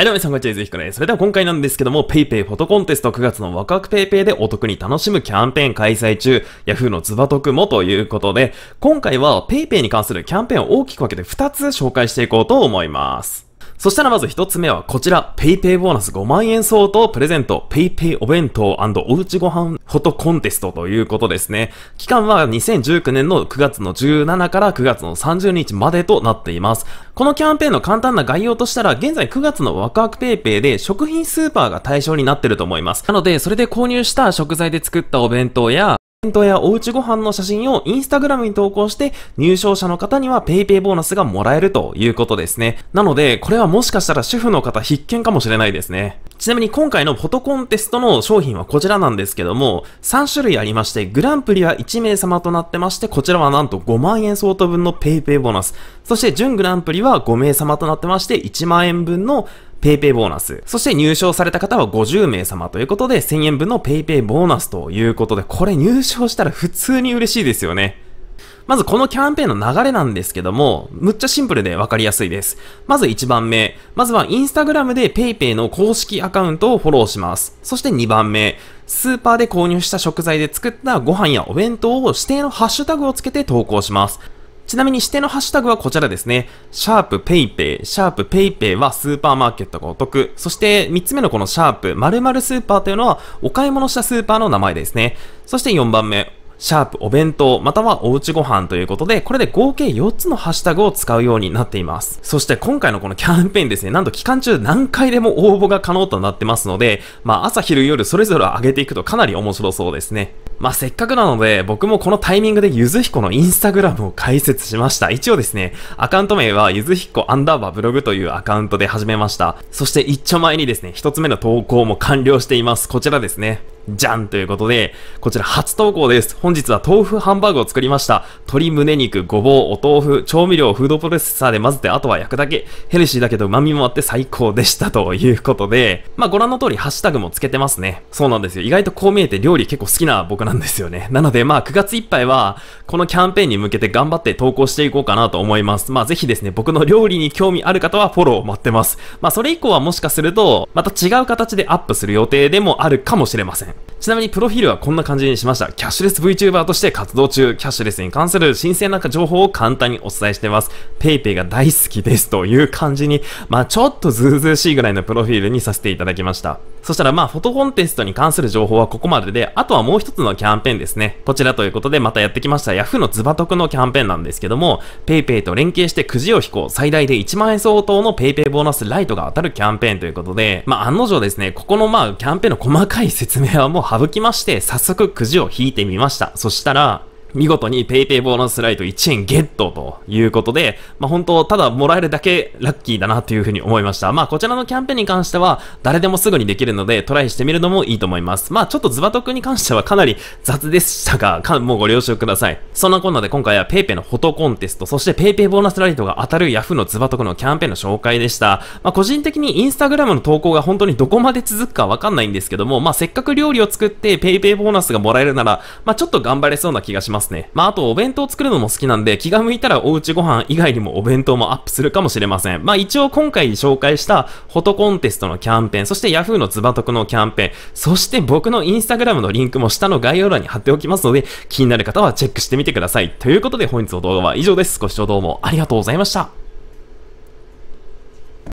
はい、どうも皆さん、こんにちは。ぜひこです。それでは今回なんですけども、PayPay フォトコンテスト9月のワクワク PayPay でお得に楽しむキャンペーン開催中、Yahoo のズバトクもということで、今回は PayPay に関するキャンペーンを大きく分けて2つ紹介していこうと思います。そしたらまず一つ目はこちら、PayPay ボーナス5万円相当プレゼント、PayPay お弁当おうちご飯フォトコンテストということですね。期間は2019年の9月の17から9月の30日までとなっています。このキャンペーンの簡単な概要としたら、現在9月のワクワク PayPay で食品スーパーが対象になってると思います。なので、それで購入した食材で作ったお弁当や、イベントやおうちご飯の写真をインスタグラムに投稿して入賞者の方にはペイペイボーナスがもらえるということですね。なので、これはもしかしたら主婦の方必見かもしれないですね。ちなみに今回のフォトコンテストの商品はこちらなんですけども、3種類ありまして、グランプリは1名様となってまして、こちらはなんと5万円相当分のペイペイボーナス。そして準グランプリは5名様となってまして、1万円分のペイペイボーナス。そして入賞された方は50名様ということで、1000円分のペイペイボーナスということで、これ入賞したら普通に嬉しいですよね。まずこのキャンペーンの流れなんですけども、むっちゃシンプルでわかりやすいです。まず1番目。まずはインスタグラムで PayPay の公式アカウントをフォローします。そして2番目。スーパーで購入した食材で作ったご飯やお弁当を指定のハッシュタグをつけて投稿します。ちなみに指定のハッシュタグはこちらですね。シャープペイペイ、シャープペイペイはスーパーマーケットがお得。そして3つ目のこのシャープまるスーパーというのはお買い物したスーパーの名前ですね。そして4番目、シャープお弁当、またはおうちご飯ということで、これで合計4つのハッシュタグを使うようになっています。そして今回のこのキャンペーンですね、なんと期間中何回でも応募が可能となってますので、まあ朝昼夜それぞれ上げていくとかなり面白そうですね。まあ、せっかくなので、僕もこのタイミングでゆずひこのインスタグラムを開設しました。一応ですね、アカウント名はゆずひこアンダーバーブログというアカウントで始めました。そして一丁前にですね、一つ目の投稿も完了しています。こちらですね。じゃんということで、こちら初投稿です。本日は豆腐ハンバーグを作りました。鶏胸肉、ごぼう、お豆腐、調味料、フードプロセッサーで混ぜて、あとは焼くだけ。ヘルシーだけど旨味もあって最高でしたということで、まあご覧の通りハッシュタグもつけてますね。そうなんですよ。意外とこう見えて料理結構好きな僕なんなんですよね。なのでまあ9月いっぱいはこのキャンペーンに向けて頑張って投稿していこうかなと思います。まあぜひですね、僕の料理に興味ある方はフォロー待ってます。まあそれ以降はもしかするとまた違う形でアップする予定でもあるかもしれません。ちなみにプロフィールはこんな感じにしました。キャッシュレス VTuber として活動中、キャッシュレスに関する新鮮な情報を簡単にお伝えしてます。PayPay が大好きですという感じに、まあちょっとずうずうしいぐらいのプロフィールにさせていただきました。そしたらまあフォトコンテストに関する情報はここまでで、あとはもう一つのキャンペーンですね。こちらということでまたやってきました Yahoo のズバトクのキャンペーンなんですけども、PayPay と連携してくじを引こう、最大で1万円相当の PayPay ボーナスライトが当たるキャンペーンということで、まあ案の定ですね、ここのまあキャンペーンの細かい説明はもう省きまして、早速くじを引いてみました。そしたら、見事に PayPay ボーナスライト1円ゲットということで、まあ、本当、ただもらえるだけラッキーだなというふうに思いました。まあ、こちらのキャンペーンに関しては、誰でもすぐにできるので、トライしてみるのもいいと思います。まあ、ちょっとズバトクに関してはかなり雑でしたが、かもうご了承ください。そんなこんなで今回は PayPay のフォトコンテスト、そして PayPay ボーナスライトが当たる Yahoo のズバトクのキャンペーンの紹介でした。まあ、個人的に Instagram の投稿が本当にどこまで続くかわかんないんですけども、まあ、せっかく料理を作って PayPay ボーナスがもらえるなら、まあ、ちょっと頑張れそうな気がします。ますね。まあ、あとお弁当作るのも好きなんで、気が向いたらおうちご飯以外にもお弁当もアップするかもしれません。まあ、一応今回紹介したフォトコンテストのキャンペーン、そして Yahoo のズバトクのキャンペーン、そして僕の instagram のリンクも下の概要欄に貼っておきますので、気になる方はチェックしてみてください。ということで本日の動画は以上です。ご視聴どうもありがとうございました。